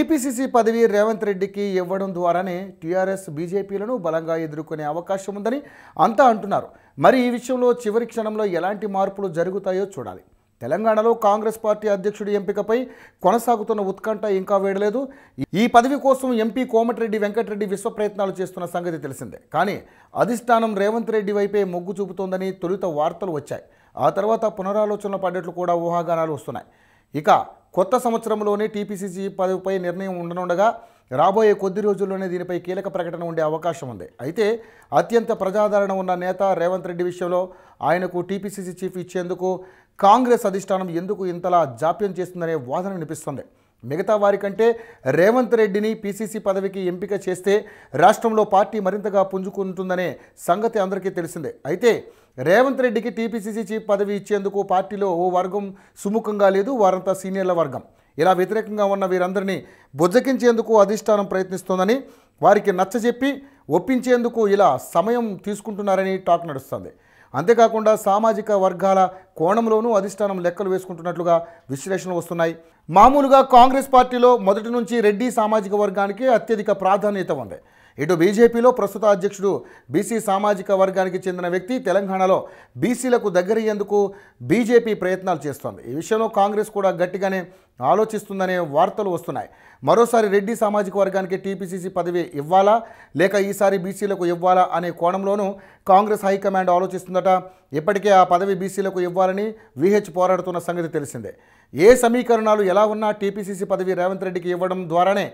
TPCC పదవి రేవంత్ రెడ్డికి ఇవ్వడం ద్వారానే టీఆర్ఎస్ బీజేపీలను బలంగా ఎదుర్కొనే అవకాశం ఉందని అంతా అంటున్నారు మరి ఈ విషయంలో చివరి క్షణంలో ఎలాంటి మార్పులు జరుగుతాయో చూడాలి తెలంగాణలో కాంగ్రెస్ పార్టీ అధ్యక్షుడి ఎంపికపై కొనసాగుతున్న ఉత్కంఠ ఇంకా వేడలేదు ఈ పదవి కోసం ఎంపీ కోమటిరెడ్డి వెంకటరెడ్డి విశ్వ ప్రయత్నాలు చేస్తున్న సంగతి తెలిసిందే కానీ అధిష్టానం రేవంత్ రెడ్డి వైపే మొగ్గు చూపుతోందని తొలుత వార్తలు వచ్చాయి ఆ తర్వాత పునరాలోచనలు పడ్డట్లు కూడా ఊహాగానాలు వస్తున్నాయి ఇక కొత్త సంవత్సరంలోనే టీపీసీసీ పదవిపై నిర్ణయం ఉండనుండగా రాబోయే కొద్ది రోజుల్లోనే దీనిపై కీలక ప్రకటన ఉండే అవకాశం ఉంది అయితే అత్యంత ప్రజాదరణ ఉన్న నేత రేవంత్ రెడ్డి విషయంలో ఆయనకు టీపీసీసీ చీఫ్ ఇచ్చేందుకు కాంగ్రెస్ అధిష్టానం ఎందుకు ఇంతలా జాప్యం చేస్తుందనే వాదన వినిపిస్తుంది మిగతా వారికంటే రేవంత్ రెడ్డిని పీసీసీ పదవికి ఎంపిక చేస్తే రాష్ట్రంలో పార్టీ మరింతగా పుంజుకుంటుందనే సంగతి అందరికీ తెలిసిందే అయితే రేవంత్ రెడ్డికి టీపీసీసీ చీఫ్ పదవి ఇచ్చేందుకు పార్టీలో ఓ వర్గం సుముఖంగా లేదు వారంతా సీనియర్ల వర్గం ఇలా వ్యతిరేకంగా ఉన్న వీరందరినీ బుజ్జగించేందుకు అధిష్టానం ప్రయత్నిస్తోందని వారికి నచ్చజెప్పి ఒప్పించేందుకు ఇలా సమయం తీసుకుంటున్నారని టాక్ నడుస్తుంది అంతేకాకుండా సామాజిక వర్గాల కోణంలోనూ అధిష్టానం లెక్కలు వేసుకుంటున్నట్లుగా విశ్లేషణలు వస్తున్నాయి మామూలుగా కాంగ్రెస్ పార్టీలో మొదటి నుంచి రెడ్డి సామాజిక వర్గానికి అత్యధిక ప్రాధాన్యత ఉంది ఇటు బీజేపీలో ప్రస్తుత అధ్యక్షుడు బీసీ సామాజిక వర్గానికి చెందిన వ్యక్తి తెలంగాణలో బీసీలకు దగ్గరయ్యేందుకు బీజేపీ ప్రయత్నాలు చేస్తోంది ఈ విషయంలో కాంగ్రెస్ కూడా గట్టిగానే ఆలోచిస్తుందనే వార్తలు వస్తున్నాయి మరోసారి రెడ్డి సామాజిక వర్గానికి టీపీసీసీ పదవి ఇవ్వాలా లేక ఈసారి బీసీలకు ఇవ్వాలా అనే కోణంలోనూ కాంగ్రెస్ హైకమాండ్ ఆలోచిస్తుందట ఇప్పటికే ఆ పదవి బీసీలకు ఇవ్వాలని విహెచ్ పోరాడుతున్న సంగతి తెలిసిందే ఏ సమీకరణాలు ఎలా ఉన్నా టీపీసీసీ పదవి రేవంత్ రెడ్డికి ఇవ్వడం ద్వారానే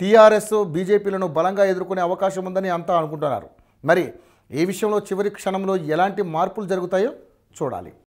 టీఆర్ఎస్ బీజేపీలను బలంగా ఎదుర్కొనే అవకాశం ఉందని అంతా అనుకుంటున్నారు మరి ఈ విషయంలో చివరి క్షణంలో ఎలాంటి మార్పులు జరుగుతాయో చూడాలి